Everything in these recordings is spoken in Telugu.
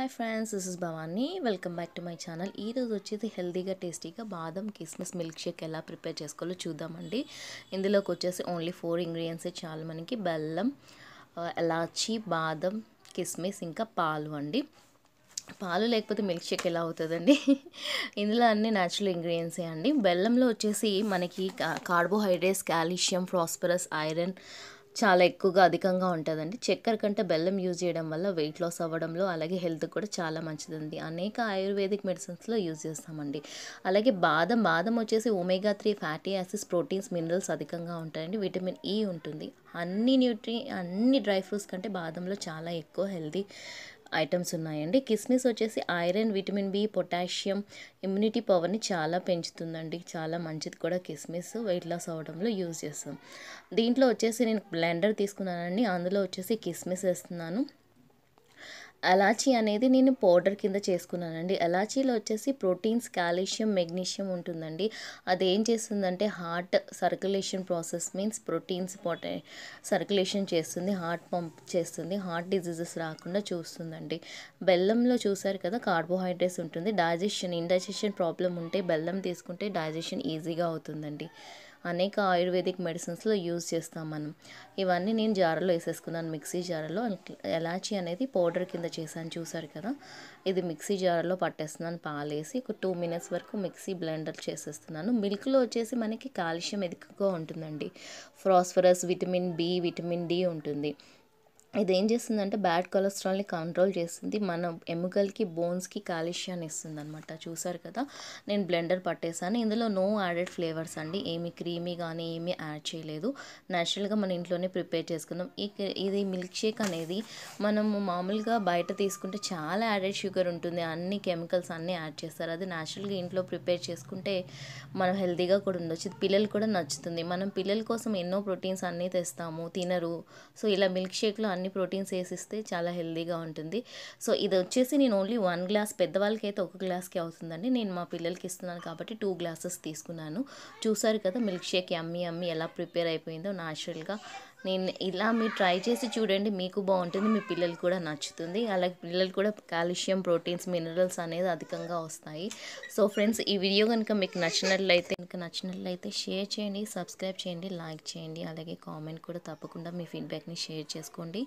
hi friends this is Bhavani welcome back to my channel ఈరోజు వచ్చేది హెల్తీగా టేస్టీగా బాదం కిస్మిస్ మిల్క్ షేక్ ఎలా ప్రిపేర్ చేసుకోవాలో చూద్దామండి ఇందులోకి వచ్చేసి ఓన్లీ ఫోర్ ఇంగ్రీడియంట్సే చాలు మనకి బెల్లం ఎలాచి బాదం కిస్మిస్ ఇంకా పాలు అండి పాలు లేకపోతే మిల్క్ షేక్ ఎలా అవుతుందండి ఇందులో అన్ని న్యాచురల్ ఇంగ్రీడియంట్సే అండి బెల్లంలో వచ్చేసి మనకి కార్బోహైడ్రేట్స్ కాల్షియం ఫాస్పరస్ ఐరన్ చాలా ఎక్కువగా అధికంగా ఉంటుందండి చక్కెర కంటే బెల్లం యూజ్ చేయడం వల్ల వెయిట్ లాస్ అవ్వడంలో అలాగే హెల్త్ కూడా చాలా మంచిదండి అనేక ఆయుర్వేదిక్ మెడిసిన్స్లో యూజ్ చేస్తామండి అలాగే బాదం బాదం వచ్చేసి omega three fatty acids proteins minerals అధికంగా ఉంటాయండి విటమిన్ ఈ e ఉంటుంది అన్ని న్యూట్రీ అన్ని డ్రై ఫ్రూట్స్ కంటే బాదంలో చాలా ఎక్కువ హెల్తీ ఐటమ్స్ ఉన్నాయండి కిస్మిస్ వచ్చేసి iron vitamin B potassium immunity పవర్ని చాలా పెంచుతుందండి చాలా మంచిది కూడా కిస్మిస్ వెయిట్ లాస్ అవడంలో యూజ్ చేస్తాం దీంట్లో వచ్చేసి నేను బ్లెండర్ తీసుకున్నానండి అందులో వచ్చేసి కిస్మిస్ వేస్తున్నాను అలాచీ అనేది నేను పౌడర్ కింద చేసుకున్నానండి అలాచీలో వచ్చేసి ప్రోటీన్స్ కాల్షియం మెగ్నీషియం ఉంటుందండి అది ఏం చేస్తుందంటే heart circulation process means proteins పొటే సర్క్యులేషన్ చేస్తుంది హార్ట్ పంప్ చేస్తుంది హార్ట్ డిజీజెస్ రాకుండా చూస్తుందండి బెల్లంలో చూసారు కదా కార్బోహైడ్రేట్స్ ఉంటుంది డైజెషన్ ఇండైజెషన్ ప్రాబ్లం ఉంటే బెల్లం తీసుకుంటే డైజెషన్ ఈజీగా అవుతుందండి అనేక ఆయుర్వేదిక్ మెడిసిన్స్లో యూజ్ చేస్తాం మనం ఇవన్నీ నేను జారలో వేసేసుకున్నాను మిక్సీ జారలో ఎలాచీ అనేది పౌడర్ కింద చేశాను చూసారు కదా ఇది మిక్సీ జారలో పట్టేస్తున్నాను పాలేసి ఒక టూ మినిట్స్ వరకు మిక్సీ బ్లెండర్ చేసేస్తున్నాను మిల్క్లో వచ్చేసి మనకి కాల్షియం ఎక్కువగా ఉంటుందండి phosphorus vitamin B vitamin D ఉంటుంది ఇది ఏం చేస్తుందంటే బ్యాడ్ కొలెస్ట్రాల్ని కంట్రోల్ చేస్తుంది మన ఎముకలకి బోన్స్కి కాలుష్యాన్ని ఇస్తుంది అనమాట చూసారు కదా నేను బ్లెండర్ పట్టేశాను ఇందులో నో యాడెడ్ ఫ్లేవర్స్ అండి ఏమి క్రీమీ కానీ ఏమీ యాడ్ చేయలేదు న్యాచురల్గా మన ఇంట్లోనే ప్రిపేర్ చేసుకుందాం ఈ ఇది మిల్క్ షేక్ అనేది మనము మామూలుగా బయట తీసుకుంటే చాలా యాడెడ్ షుగర్ ఉంటుంది అన్ని కెమికల్స్ అన్నీ యాడ్ చేస్తారు అది న్యాచురల్గా ఇంట్లో ప్రిపేర్ చేసుకుంటే మనం హెల్తీగా కూడా ఉండొచ్చు పిల్లలు కూడా నచ్చుతుంది మనం పిల్లల కోసం ఎన్నో ప్రోటీన్స్ అన్నీ తెస్తాము తినరు సో ఇలా మిల్క్ షేక్లో అన్ని ప్రోటీన్స్ వేసిస్తే చాలా హెల్దీగా ఉంటుంది సో ఇది వచ్చేసి నేను ఓన్లీ వన్ గ్లాస్ పెద్దవాళ్ళకి అయితే ఒక గ్లాస్కి అవుతుందండి నేను మా పిల్లలకి ఇస్తున్నాను కాబట్టి టూ గ్లాసెస్ తీసుకున్నాను చూసారు కదా మిల్క్ షేక్ అమ్మి అమ్మి ఎలా ప్రిపేర్ అయిపోయిందో న్యాచురల్గా నేను ఇలా మీరు ట్రై చేసి చూడండి మీకు బాగుంటుంది మీ పిల్లలు కూడా నచ్చుతుంది అలాగే పిల్లలు కూడా కాల్షియం ప్రోటీన్స్ మినరల్స్ అనేది అధికంగా వస్తాయి సో ఫ్రెండ్స్ ఈ వీడియో కనుక మీకు నచ్చినట్లయితే కనుక నచ్చినట్లయితే షేర్ చేయండి సబ్స్క్రైబ్ చేయండి లైక్ చేయండి అలాగే కామెంట్ కూడా తప్పకుండా మీ ఫీడ్బ్యాక్ని షేర్ చేసుకోండి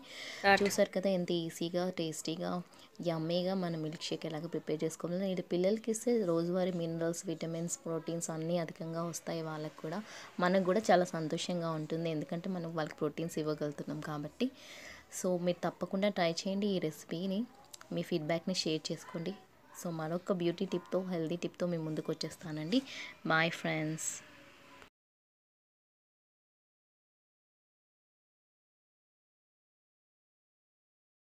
చూసారు కదా ఎంత ఈజీగా టేస్టీగా యమ్మీగా మన మిల్క్ షేక్ ఎలాగ ప్రిపేర్ చేసుకోవాలి ఇది పిల్లలకి ఇస్తే రోజువారీ మినరల్స్ విటమిన్స్ ప్రోటీన్స్ అన్నీ అధికంగా వస్తాయి వాళ్ళకి కూడా మనకు కూడా చాలా సంతోషంగా ఉంటుంది ఎందుకంటే మనం వాళ్ళకి ప్రోటీన్స్ ఇవ్వగలుగుతున్నాం కాబట్టి సో మీరు తప్పకుండా ట్రై చేయండి ఈ రెసిపీని మీ ఫీడ్బ్యాక్ని షేర్ చేసుకోండి సో మరొక బ్యూటీ టిప్తో హెల్దీ టిప్తో మీ ముందుకు వచ్చేస్తానండి బాయ్ ఫ్రెండ్స్